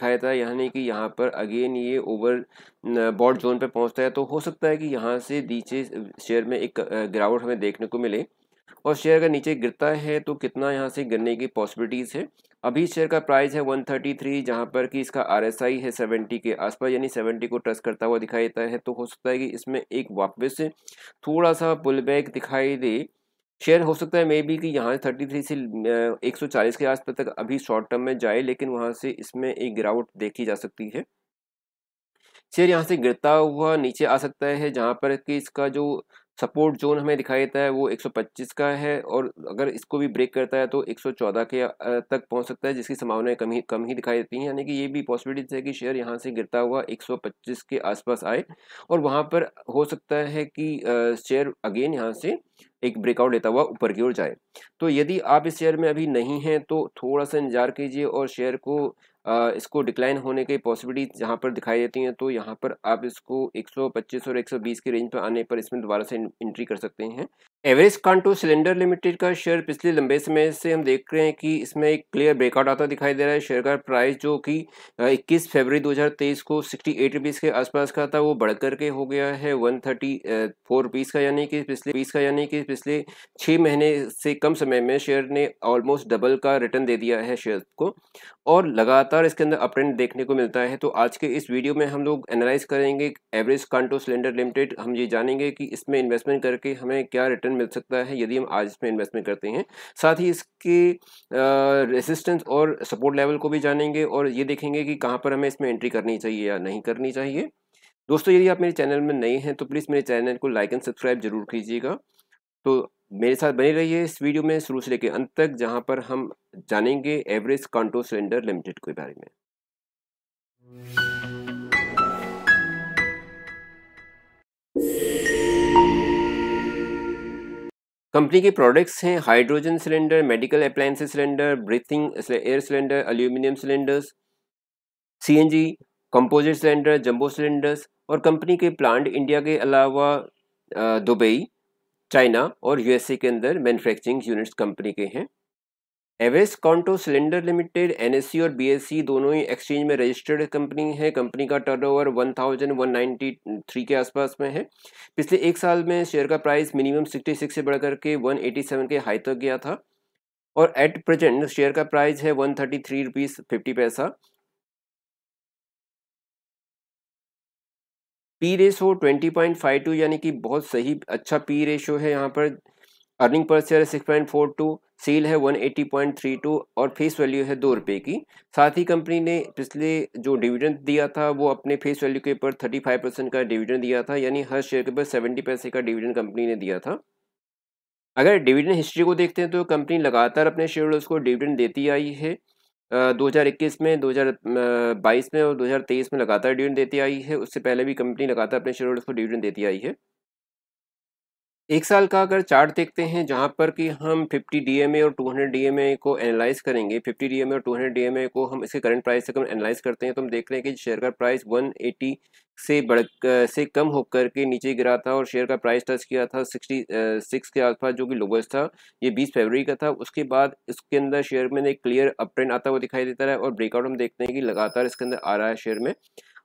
दिखाया जाता है यानी कि यहाँ पर अगेन ये ओवर बॉड जोन पे पहुँचता है तो हो सकता है कि यहाँ से नीचे शेयर में एक गिरावट हमें देखने को मिले और शेयर अगर नीचे गिरता है तो कितना यहाँ से गिरने की पॉसिबिलिटीज़ है अभी शेयर का प्राइस है 133 जहाँ पर कि इसका आई है 70 के आसपास यानी 70 को टच करता हुआ दिखाई देता है तो हो सकता है कि इसमें एक वापस थोड़ा सा पुल बैक दिखाई दे शेयर हो सकता है मे बी कि यहाँ थर्टी थ्री से एक सौ चालीस के आसपास तक अभी शॉर्ट टर्म में जाए लेकिन वहाँ से इसमें एक गिरावट देखी जा सकती है शेयर यहाँ से गिरता हुआ नीचे आ सकता है जहाँ पर कि इसका जो सपोर्ट जोन हमें दिखाई देता है वो 125 का है और अगर इसको भी ब्रेक करता है तो 114 के तक पहुंच सकता है जिसकी संभावनाएं कम ही कम ही दिखाई देती हैं यानी कि ये भी पॉसिबिलिटीज है कि शेयर यहाँ से गिरता हुआ 125 के आसपास आए और वहाँ पर हो सकता है कि शेयर अगेन यहाँ से एक ब्रेकआउट लेता हुआ ऊपर की ओर जाए तो यदि आप इस शेयर में अभी नहीं हैं तो थोड़ा सा इंतजार कीजिए और शेयर को इसको डिक्लाइन होने की पॉसिबिलिटी जहाँ पर दिखाई देती हैं तो यहाँ पर आप इसको 125 और 120 की रेंज पर आने पर इसमें दोबारा से एंट्री कर सकते हैं एवरेज कांटो सिलेंडर लिमिटेड का शेयर पिछले लंबे समय से हम देख रहे हैं कि इसमें एक क्लियर ब्रेकआउट आता दिखाई दे रहा है शेयर का प्राइस जो कि 21 फरवरी 2023 को 68 एट के आसपास का था वो बढ़कर के हो गया है 134 रुपीस का यानी कि पिछले बीस का यानी कि पिछले छः महीने से कम समय में शेयर ने ऑलमोस्ट डबल का रिटर्न दे दिया है शेयर को और लगातार इसके अंदर अपट्रेंड देखने को मिलता है तो आज के इस वीडियो में हम लोग एनालाइज करेंगे एवरेज कांटो सिलेंडर लिमिटेड हम ये जानेंगे कि इसमें इन्वेस्टमेंट करके हमें क्या रिटर्न रिटर्न मिल सकता है यदि हम आज इसमें इन्वेस्टमेंट करते हैं साथ ही इसके रेजिस्टेंस और सपोर्ट लेवल को भी जानेंगे और ये देखेंगे कि कहाँ पर हमें इसमें एंट्री करनी चाहिए या नहीं करनी चाहिए दोस्तों यदि आप मेरे चैनल में नए हैं तो प्लीज़ मेरे चैनल को लाइक एंड सब्सक्राइब जरूर कीजिएगा तो मेरे साथ बने रहिए इस वीडियो में शुरू से लेकर अंत तक जहाँ पर हम जानेंगे एवरेज कॉन्टो सिलेंडर लिमिटेड के बारे में कंपनी के प्रोडक्ट्स हैं hydrogen cylinder medical appliances cylinder breathing air cylinder aluminium cylinders CNG composite cylinder jumbo cylinders और कंपनी के प्लांट इंडिया के अलावा दुबई चाइना और यूएसए के अंदर मैन्युफैक्चरिंग यूनिट्स कंपनी के हैं एवेस कॉन्टो सिलेंडर लिमिटेड एन और बी e दोनों ही एक्सचेंज में रजिस्टर्ड कंपनी है कंपनी का टर्नओवर 1193 के आसपास में है पिछले एक साल में शेयर का प्राइस मिनिमम 66 से बढ़कर के 187 के हाई तक गया था और एट प्रेजेंट शेयर का प्राइस है one thirty three rupees fifty पैसा P ratio twenty point five two यानी कि बहुत सही अच्छा पी रेशो है यहाँ पर earning per share six point four two सील है one eighty point three two और फेस वैल्यू है दो रुपये की साथ ही कंपनी ने पिछले जो डिविडेंड दिया था वो अपने फेस वैल्यू के ऊपर थर्टी फाइव परसेंट का डिविडेंड दिया था यानी हर शेयर के ऊपर सेवेंटी पैसे का डिविडेंड कंपनी ने दिया था अगर डिविडेंड हिस्ट्री को देखते हैं तो कंपनी लगातार अपने शेयर होल्डर्स को डिविडेंड देती आई है इक्कीस में बाईस में और तेईस में लगातार डिविडेंड देती आई है उससे पहले भी कंपनी लगातार अपने शेयर होल्डर्स को डिविडेंड देती आई है एक साल का अगर चार्ट देखते हैं जहाँ पर कि हम 50 डीएमए और 200 डीएमए को एनालाइज करेंगे 50 डीएमए और 200 डीएमए को हम इसके करंट प्राइस से कम एनालाइज करते हैं तो हम देख रहे हैं कि शेयर का प्राइस 180 से बढ़ से कम होकर के नीचे गिरा था और शेयर का प्राइस टच किया था सिक्सटी सिक्स के आसपास जो कि लोवेस्ट था ये बीस फरवरी का था उसके बाद इसके अंदर शेयर में एक क्लियर अप ट्रेंड आता हुआ दिखाई देता है और ब्रेकआउट हम देखते हैं कि लगातार इसके अंदर आ रहा है शेयर में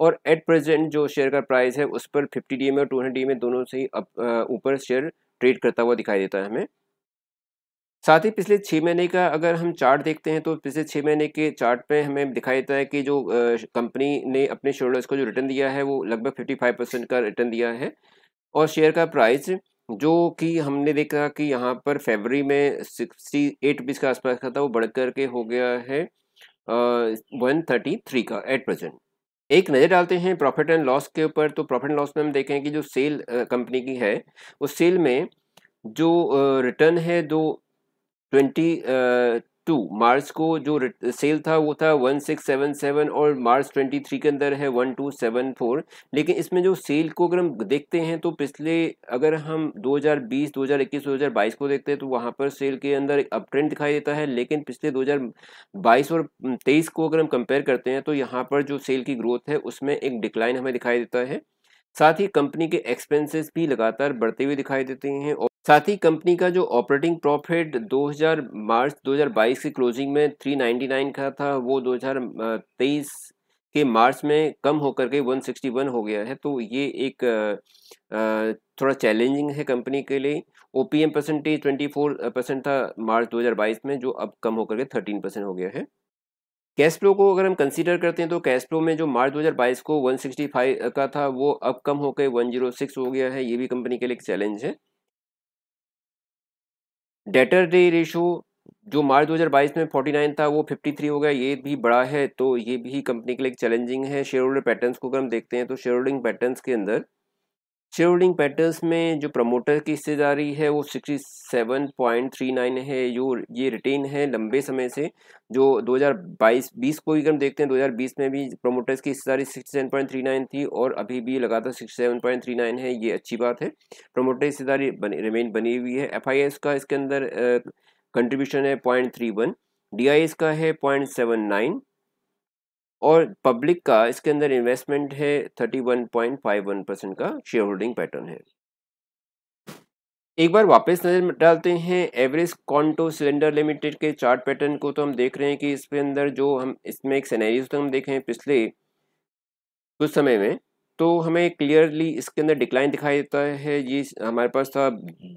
और एट प्रेजेंट जो शेयर का प्राइस है उस पर फिफ्टी डी और टू हंड्रेड डी में दोनों से ही ऊपर शेयर ट्रेड करता हुआ दिखाई देता है हमें साथ ही पिछले छः महीने का अगर हम चार्ट देखते हैं तो पिछले छः महीने के चार्ट पे हमें दिखाई देता है कि जो कंपनी ने अपने शेयर होल्डर्स को जो रिटर्न दिया है वो लगभग फिफ्टी फाइव परसेंट का रिटर्न दिया है और शेयर का प्राइस जो कि हमने देखा कि यहाँ पर फरवरी में सिक्सटी एट रुपीज़ के आसपास का था वो बढ़ करके हो गया है वन थर्टी थ्री का एट प्रजेंट एक नज़र डालते हैं प्रॉफिट एंड लॉस के ऊपर तो प्रॉफिट एंड लॉस में हम देखें कि जो सेल कंपनी की है उस सेल में जो रिटर्न है दो ट्वेंटी टू मार्च को जो सेल था वो था वन सिक्स सेवन सेवन और मार्च ट्वेंटी थ्री के अंदर है वन टू सेवन फोर लेकिन इसमें जो सेल को अगर हम देखते हैं तो पिछले अगर हम दो हज़ार बीस दो हज़ार इक्कीस दो हज़ार बाईस को देखते हैं तो वहाँ पर सेल के अंदर अप ट्रेंड दिखाई देता है लेकिन पिछले दो हज़ार बाईस और तेईस को अगर हम कंपेयर करते हैं तो यहाँ पर जो सेल की ग्रोथ है उसमें एक डिक्लाइन हमें दिखाई देता है साथ ही कंपनी के एक्सपेंसेस भी लगातार बढ़ते हुए दिखाई देते हैं साथ ही कंपनी का जो ऑपरेटिंग प्रॉफिट 2000 मार्च 2022 की क्लोजिंग में 399 का था वो 2023 के मार्च में कम होकर के 161 हो गया है तो ये एक थोड़ा चैलेंजिंग है कंपनी के लिए O P M percentage twenty four percent था मार्च 2022 में जो अब कम होकर के थर्टीन परसेंट हो गया है कैश फ्लो को अगर हम कंसीडर करते हैं तो कैश फ्लो में जो मार्च 2022 को 165 का था वो अब कम होकर 106 हो गया है ये भी कंपनी के लिए एक चैलेंज है डेटर डे रेशो जो मार्च 2022 में 49 था वो 53 हो गया ये भी बड़ा है तो ये भी कंपनी के लिए चैलेंजिंग है शेयर होल्डर पैटर्न्स को अगर हम देखते हैं तो शेयर होल्डिंग पैटर्न्स के अंदर शेयर होल्डिंग पैटर्स में जो प्रमोटर की हिस्सेदारी है वो sixty seven point three nine है जो ये रिटेन है लंबे समय से जो दो हज़ार बाईस बीस को भी हम देखते हैं दो हज़ार बीस में भी प्रमोटर्स की हिस्सेदारी sixty seven point three nine थी और अभी भी लगातार sixty seven point three nine है ये अच्छी बात है प्रमोटर हिस्सेदारी बनी रिमेन बनी हुई है एफ आई एस का इसके अंदर कंट्रीब्यूशन है point three one D I S का है पॉइंट सेवन नाइन और पब्लिक का इसके अंदर इन्वेस्टमेंट है thirty one point five one percent का शेयर होल्डिंग पैटर्न है एक बार वापस नज़र डालते हैं एवरेज कॉन्टो सिलेंडर लिमिटेड के चार्ट पैटर्न को तो हम देख रहे हैं कि इसके अंदर जो हम इसमें एक सैनरीज तो हम देखे हैं पिछले कुछ समय में तो हमें क्लियरली इसके अंदर डिक्लाइन दिखाई देता है ये हमारे पास था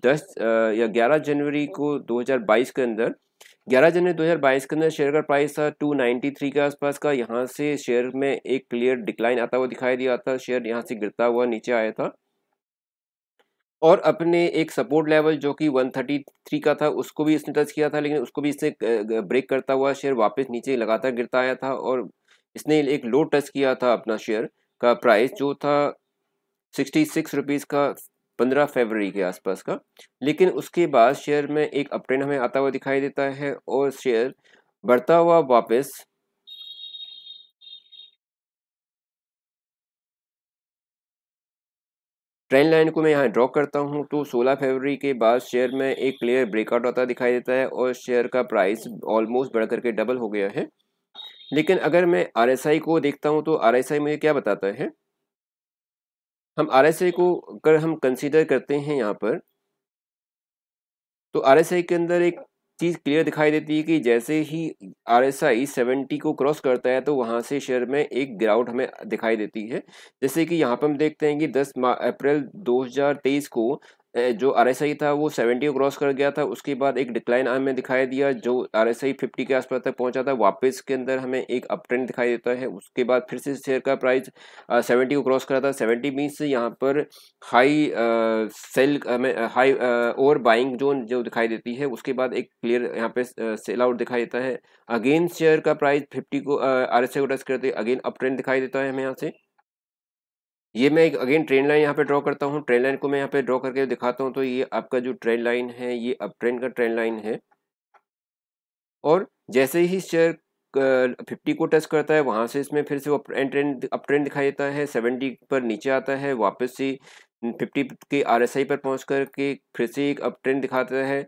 दस या ग्यारह जनवरी को 2022 के अंदर 11 जनवरी 2022 के अंदर शेयर का प्राइस था 293 के आसपास का यहाँ से शेयर में एक क्लियर डिक्लाइन आता हुआ दिखाई दिया था शेयर यहाँ से गिरता हुआ नीचे आया था और अपने एक सपोर्ट लेवल जो कि 133 का था उसको भी इसने टच किया था लेकिन उसको भी इसने ब्रेक करता हुआ शेयर वापस नीचे लगातार गिरता आया था और इसने एक लो टच किया था अपना शेयर का प्राइस जो था सिक्सटी सिक्स रुपीज़ का पंद्रह फरवरी के आसपास का लेकिन उसके बाद शेयर में एक अपट्रेंड हमें आता हुआ दिखाई देता है और शेयर बढ़ता हुआ वापस ट्रेंड लाइन को मैं यहाँ ड्रॉ करता हूँ तो 16 फरवरी के बाद शेयर में एक क्लियर ब्रेकआउट आता दिखाई देता है और शेयर का प्राइस ऑलमोस्ट बढ़ करके डबल हो गया है लेकिन अगर मैं आरएसआई को देखता हूँ तो आरएसआई मुझे क्या बताता है हम आर एस आई को अगर हम कंसीडर करते हैं यहाँ पर तो आर एस आई के अंदर एक चीज़ क्लियर दिखाई देती है कि जैसे ही आर एस आई सेवेंटी को क्रॉस करता है तो वहाँ से शेयर में एक गिरावट हमें दिखाई देती है जैसे कि यहाँ पर हम देखते हैं कि 10 अप्रैल 2023 को जो आर एस आई था वो सेवेंटी को क्रॉस कर गया था उसके बाद एक डिक्लाइन हमें दिखाई दिया जो आर एस आई फिफ्टी के आसपास तक पहुंचा था वापस के अंदर हमें एक अप ट्रेंड दिखाई देता है उसके बाद फिर से शेयर का प्राइस सेवेंटी को क्रॉस करा था सेवेंटी मीन्स यहाँ पर हाई सेल हमें हाई ओवर बाइंग जोन जो दिखाई देती है उसके बाद एक क्लियर यहाँ पे सेल आउट दिखाई देता है अगेन शेयर का प्राइस फिफ्टी को आर एस आई को टच करते अगेन अप ट्रेंड दिखाई देता है हमें यहाँ से ये मैं एक अगेन ट्रेन लाइन यहाँ पे ड्रॉ करता हूँ ट्रेन लाइन को मैं यहाँ पे ड्रॉ करके दिखाता हूँ तो ये आपका जो ट्रेन लाइन है ये अप ट्रेंड का ट्रेन लाइन है और जैसे ही शेयर फिफ्टी को टच करता है वहाँ से इसमें फिर से वो एंड ट्रेन अप ट्रेन दिखाई देता है सेवेंटी पर नीचे आता है वापस से फिफ्टी के आर पर पहुँच करके फिर से एक अप ट्रेंड दिखाता है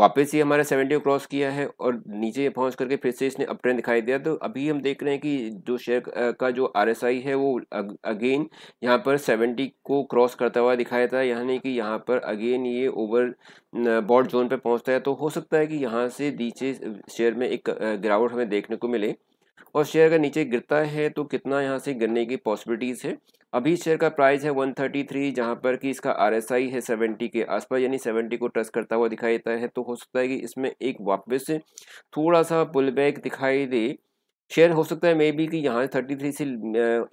वापस ही हमारा सेवेंटी को क्रॉस किया है और नीचे पहुंच करके फिर से इसने अप ट्रेंड दिखाई दिया तो अभी हम देख रहे हैं कि जो शेयर का जो आरएसआई है वो अगेन यहाँ पर सेवेंटी को क्रॉस करता हुआ दिखाया था यानी कि यहाँ पर अगेन ये ओवर बॉड जोन पर पहुँचता है तो हो सकता है कि यहाँ से नीचे शेयर में एक गिरावट हमें देखने को मिले और शेयर अगर नीचे गिरता है तो कितना यहाँ से गिरने की पॉसिबिलिटीज़ है अभी शेयर का प्राइस है 133 थर्टी जहाँ पर कि इसका आरएसआई है 70 के आसपास यानी 70 को टच करता हुआ दिखाई देता है तो हो सकता है कि इसमें एक वापस थोड़ा सा पुल बैक दिखाई दे शेयर हो सकता है मे बी कि यहाँ 33 से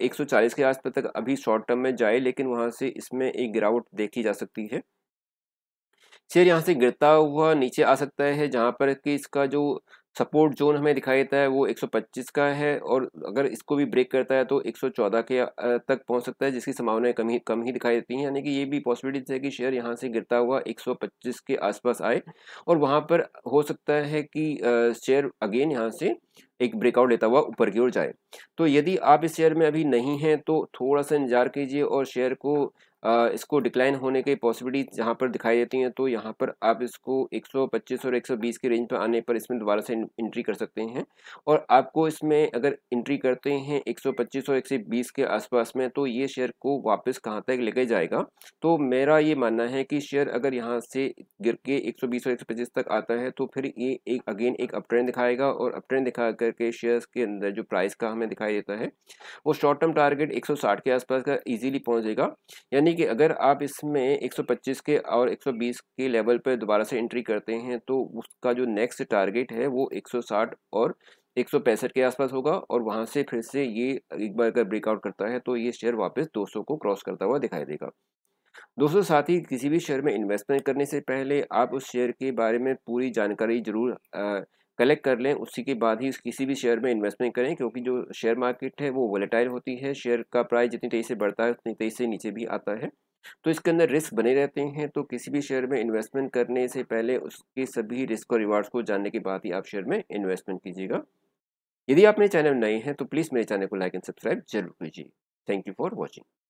140 के आसपास तक अभी शॉर्ट टर्म में जाए लेकिन वहाँ से इसमें एक गिरावट देखी जा सकती है शेयर यहाँ से गिरता हुआ नीचे आ सकता है जहाँ पर कि इसका जो सपोर्ट जोन हमें दिखाई देता है वो 125 का है और अगर इसको भी ब्रेक करता है तो 114 के तक पहुंच सकता है जिसकी संभावनाएं कम ही कम ही दिखाई देती हैं यानी कि ये भी पॉसिबिलिटीज है कि शेयर यहाँ से गिरता हुआ 125 के आसपास आए और वहाँ पर हो सकता है कि शेयर अगेन यहाँ से एक ब्रेकआउट लेता हुआ ऊपर की ओर जाए तो यदि आप इस शेयर में अभी नहीं हैं तो थोड़ा सा इंतजार कीजिए और शेयर को इसको डिक्लाइन होने की पॉसिबिलिटी जहाँ पर दिखाई देती हैं तो यहाँ पर आप इसको 125 और 120 के रेंज पर आने पर इसमें दोबारा से इंट्री कर सकते हैं और आपको इसमें अगर इंट्री करते हैं 125 और 120 के आसपास में तो ये शेयर को वापस कहाँ तक लेके जाएगा तो मेरा ये मानना है कि शेयर अगर यहाँ से गिर के एक और एक तक आता है तो फिर ये एक अगेन एक अप ट्रेंड दिखाएगा और अपट्रेंड दिखा करके शेयर के अंदर जो प्राइस का हमें दिखाई देता है वो शॉर्ट टर्म टारगेट एक के आसपास का ईजिली पहुँचेगा यानी यानी कि अगर आप इसमें 125 के और 120 के लेवल पर दोबारा से एंट्री करते हैं तो उसका जो नेक्स्ट टारगेट है वो 160 और एक के आसपास होगा और वहाँ से फिर से ये एक बार अगर ब्रेकआउट करता है तो ये शेयर वापस 200 को क्रॉस करता हुआ दिखाई देगा दोस्तों साथ ही किसी भी शेयर में इन्वेस्टमेंट करने से पहले आप उस शेयर के बारे में पूरी जानकारी जरूर कलेक्ट कर लें उसी के बाद ही किसी भी शेयर में इन्वेस्टमेंट करें क्योंकि जो शेयर मार्केट है वो वोलेटाइल होती है शेयर का प्राइस जितनी तेज़ी से बढ़ता है उतनी तेज़ी से नीचे भी आता है तो इसके अंदर रिस्क बने रहते हैं तो किसी भी शेयर में इन्वेस्टमेंट करने से पहले उसके सभी रिस्क और रिवार्ड्स को जानने के बाद ही आप शेयर में इन्वेस्टमेंट कीजिएगा यदि आप मेरे चैनल नए हैं तो प्लीज़ मेरे चैनल को लाइक एंड सब्सक्राइब जरूर कीजिए थैंक यू फॉर वॉचिंग